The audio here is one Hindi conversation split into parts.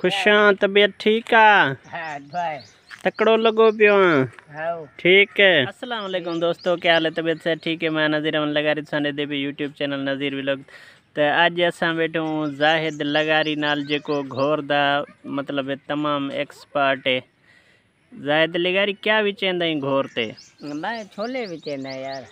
खुश हाँ तबीयत ठीक है हाँ, तकड़ो लगो पियो ठीक है अस्सलाम वालेकुम दोस्तों क्या हाल है तबीयत से ठीक है मैं नज़ीर अमन लगारी साडे देवी यूट्यूब चैनल नज़ीर व्लॉग तो अज अस बैठो जाहिद लगारी नाल जो घोर दा मतलब तमाम एक्सपर्ट है जाहिद लगारी क्या विचेंदा घोर ते मैं छोले विचेंदा यार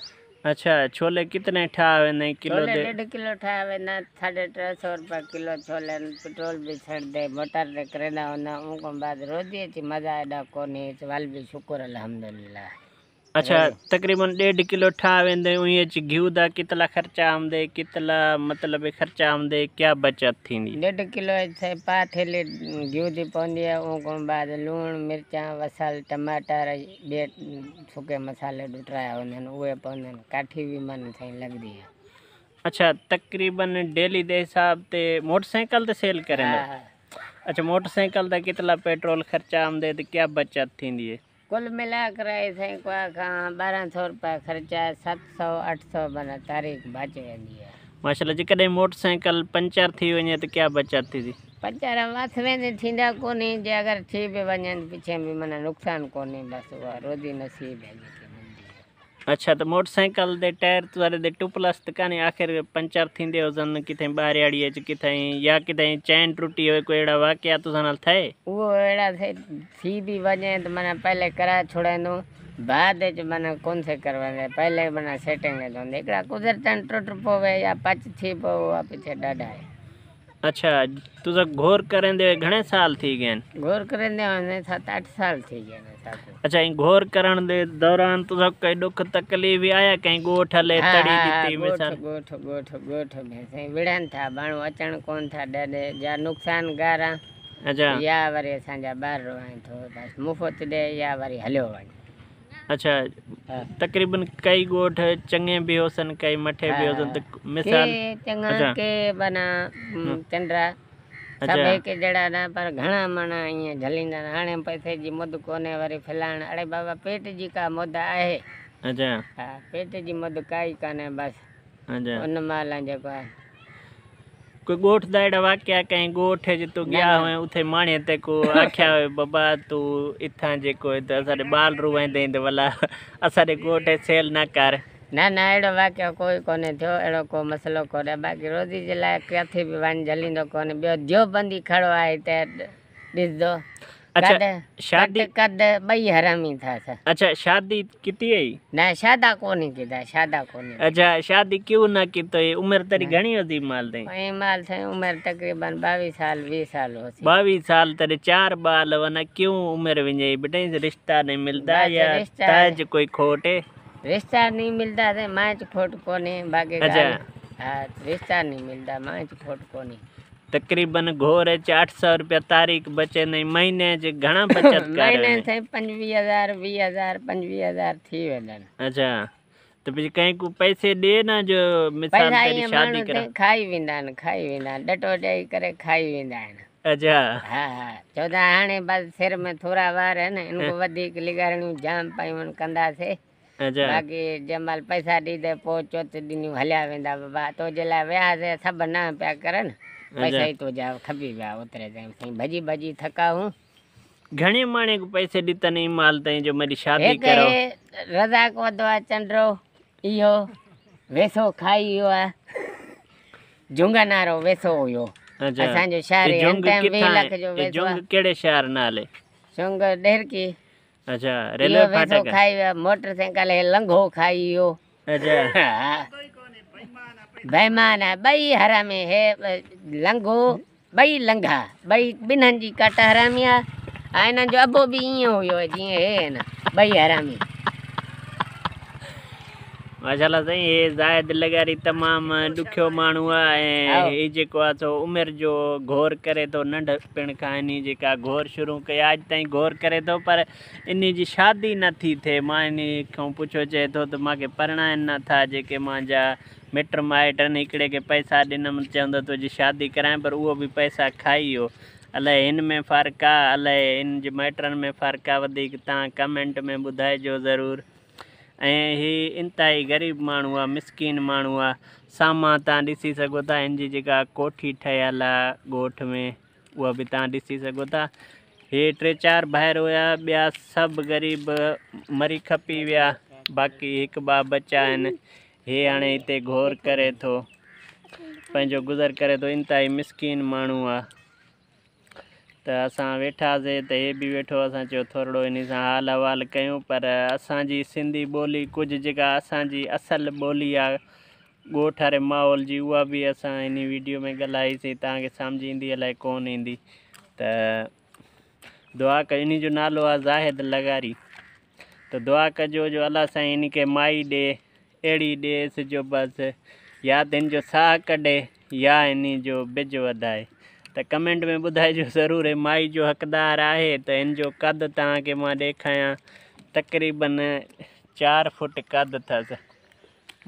अच्छा छोले कितने ठावे ने किलो दे छोले 1.5 किलो ठावे ना 350 रुपए किलो छोले पेट्रोल भी छड़ दे मोटर रे करेला ना उनको बाद रोजी थी मजा एडा कोनी नहीं वाल भी शुक्र अल्हम्दुलिल्लाह अच्छा हाँ। तकरीबन डेढ़ किलो ठा वेंदे उहे घी दा कितला खर्चा आमदे कितला मतलब खर्चा आमदे क्या बचत थींदी डेढ़ किलो से पा थैली घी दी पवंदी है ओ बाद लूण मिर्चा वसल टमाटर बे मसाले डुटराया हुंदा आहिनि उहे काठी भी मन सही लगदी है अच्छा तकरीबन डेली दे हिसाब ते मोटरसाइकिल ते सेल करेंदा हाँ, हाँ। अच्छा मोटरसाइकिल दा कितला पेट्रोल खर्चा आमदे ते क्या बचत थींदी है कुल मिलाकर ऐसे ॿारहं सौ रुपया ख़र्चा सत सौ अठ सौ मन तारीख़ बचे माशा जी माशाल्लाह मोटरसाइकिल पंचर थी वे तो क्या बचत थी थी पंचर वाथ में त थींदा कोन्हे थी बि वन पिछे भी तो मन नुकसान को बस वो रोज़ी नसीब है अच्छा तो मोटरसाइकिल जे टायर वारे ते टुपलस त तो कान्हे आख़िर पंचर थींदे हुजनि किथे ॿाहिरियाड़ीअ च या किथे चैन टुटी वई कोई अहिड़ा वाकिया तुसां तो सां थिए उहो अहिड़ा थी बि वञे त तो माना पहिले कराए छुड़ाईंदो बाद माना कोन से करवाने पहले माना सेटिंग है टुट पवे या पच थी पवे पीछे डाडा है અચ્છા તુઝા ઘોર કરંદે ઘણે સાલ થઈ ગયા ઘોર કરંદે મને 7-8 સાલ થઈ ગયા અચ્છા અહીં ઘોર કરણ દે દોરાન તુઝા કઈ દુખ તકલીફ આયા કઈ ગોઠલે તડી દીતી મેસાર ગોઠ ગોઠ ગોઠ મેસે વિડાન થા બાણું અચણ કોણ થા ડડે જા નુકસાન ગારા અચ્છા યા વરે સાંજા બાર રોવાય તો બસ મુફત દે યા વરે હલ્યો વાય अच्छा हाँ। तकरीबन कई गोठ चंगे भी होसन कई मठे भी हाँ। होसन तो मिसाल चंगा अच्छा। के बना हाँ। चंद्रा अच्छा। सभई के जड़ा ना पर घणा माना ईअं झलींदा हाणे पैसे जी मुद कोने वरी फिलाइण अरे बाबा पेट जी का मुद आए अच्छा पेट जी मुद काई कान्हे बस अच्छा उन महिल जेको आहे કોઈ ગોઠ દાડા વાક્યા કઈ ગોઠે જ તો ગયા હોય ઉથે માણે તે કો આખ્યા હોય બાબા તું ઇથા જે કોઈ તો અસારે બાલ રૂવાય દઈ દે વલા અસારે ગોઠે સેલ ના કરે ના ના એડો વાક્ય કોઈ કોને થયો એડો કો મસલો કરે બાકી રોજી જલા ક્યાંથી બી વાન જલીનો કોને બે જો બંદી ખડવા આય તે દીધો अच्छा शादी कद बई हरामी था सर अच्छा शादी किती है ना शादा कोनी कीदा शादा कोनी अच्छा शादी क्यों ना की तो ये उम्र तेरी घणी होती माल दे ए माल थे उम्र तकरीबन 22 साल 20 साल होती 22 साल तेरे चार बाल वना क्यों उम्र विंजे बेटे रिश्ता नहीं मिलता या ताज कोई खोटे रिश्ता नहीं मिलता थे माच खोट कोनी बाकी अच्छा हाँ, रिश्ता नहीं मिलता माच खोट कोनी તકરીબન ઘોરે આઠસો રૂપિયા તારીખ બચે નહીં મહિને જે ઘણા બચત મહિને થઈ પંચવી હજાર વી હજાર પંચવી હજાર થઈ વેલા અચ્છા તો પછી કંઈક પૈસે દે ને જો મિસાલ કરી શાદી કરે ખાઈ વેंदा ને ખાઈ વેंदा ડટો ડઈ કરે ખાઈ વેंदा ને અચ્છા હા હા ચોદા હાણે બસ સિર માં થોરા વાર હે ને ઇनको વધીક લિગારણું જામ પાઈવણ કંદા છે बाक़ी जंहिं महिल पैसा ॾींदे पोइ चोथ ॾींहं हलिया वेंदा बाबा तो जे लाइ विया से सभु न पिया करनि પૈસા તો જાવ ખપી ગયા ઉતરે જાય ભજી ભજી થકા હું ઘણી માણે પૈસે દીતા નહીં માલતા જો મારી શાદી કરો રજા કોદો ચંદ્રો ઈયો વેસો ખાઈ યો જુંગાનારો વેસો હોયો असांजो शहर जंग किथां लख जो वेदो जंग कहिड़े शहर नाले जंग डेरकी अच्छा रेलवे फाटक खाई विया मोटरसाइकिल हे लंघो खाई वियो अच्छा वहमाना बई हरामे है लंघो बई लंघा बई ॿिन्हिनि जी काट हरामी आहे ऐं जो अबो बि ईअं हुयो जीअं हे न ॿई हरामी माशाल्लाह साईं हे ज़ाहिद लॻारी तमामु ॾुखियो माण्हू आहे ऐं हीउ जेको जो घोर करे थो नंढपिण खां इन जेका घोर शुरू कई अॼु ताईं घोर करे थो पर इन जी शादी नथी थिए मां इन खां पुछियो चए थो त मूंखे परिणाइनि नथा जेके मुंहिंजा मिट माइट हिकिड़े खे पैसा ॾिनमि चवंदो तो तुंहिंजी शादी कराएं पर उहो बि पैसा खाई वियो अलाए हिन में फर्क़ आहे अलाए हिन में फर्क आहे कमेंट में ॿुधाइजो जरूर ऐं हीउ इंतिहाई ग़रीब मानू आहे मिसकिन मानू आहे साम्हूं तव्हां ॾिसी सघो था कोठी ठयल आहे ॻोठ में उहा बि तव्हां ॾिसी सघो टे चार ॿाहिरि हुआ ॿिया सब ग़रीब मरी खपी वह बाक़ी हिकु बचा हे हाँ इतने गौर करे तो पंहिंजो गुज़र करे थो इंतिहाई मिसकिन माण्हू आहे त असां वेठासीं त हे बि वेठो असां चयो इन सां हाल अहवाल कयूं पर असांजी सिंधी बोली कुछ जेका असांजी असुलु ॿोली आहे ॻोठ माहौल जी उहा बि असां इन वीडियो में ॻाल्हाईसीं तव्हांखे सम्झ ईंदी अलाए कोन ईंदी त दुआ कयो इन जो नालो आहे ज़ाहिद लगारी त दुआ कजो जो अलाह साईं इन खे माई डे अड़ी देस जो बसि यादियुनि जो साह कडे या इन जो बिज वधाए तो कमेंट में जरूर है माई जो हकदार है तो हिन जो कदु तव्हांखे तक़रीबन चार फुट कद अस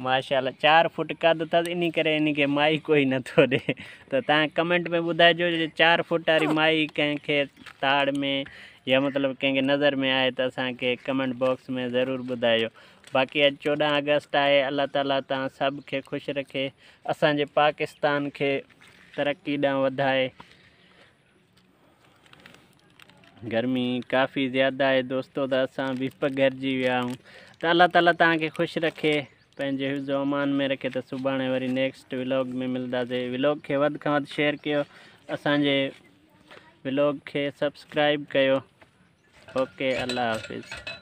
माशाल्लाह चार फुट कद अथस इन करे माई कोई नथो ॾे त तो तव्हां कमेंट में ॿुधाइजो चार फुट वारी हाँ। माई कंहिंखे ताड़ में या मतलब कंहिंखे नज़र में आए तो असांखे कमेंट बॉक्स में ज़रूर ॿुधायो बाक़ी अॼु चोॾहं अगस्त आए अलाह ताला तव्हां सभ खे खुश रखे असांजे पाकिस्तान के तरक्की वधाए गर्मी काफ़ी ज़्यादा है दोस्तों तो असां बि पघरिजी विया आहियूं त अलाह ताला तव्हांखे रखे पंहिंजे हिफ़्ज़ अमान में रखे तो सुभाणे वरी नेक्स्ट व्लॉग में मिलंदासीं व्लॉग के वधि खां शेयर कयो असांजे व्लॉग के सब्सक्राइब कयो ओके अल्लाह हाफ़िज़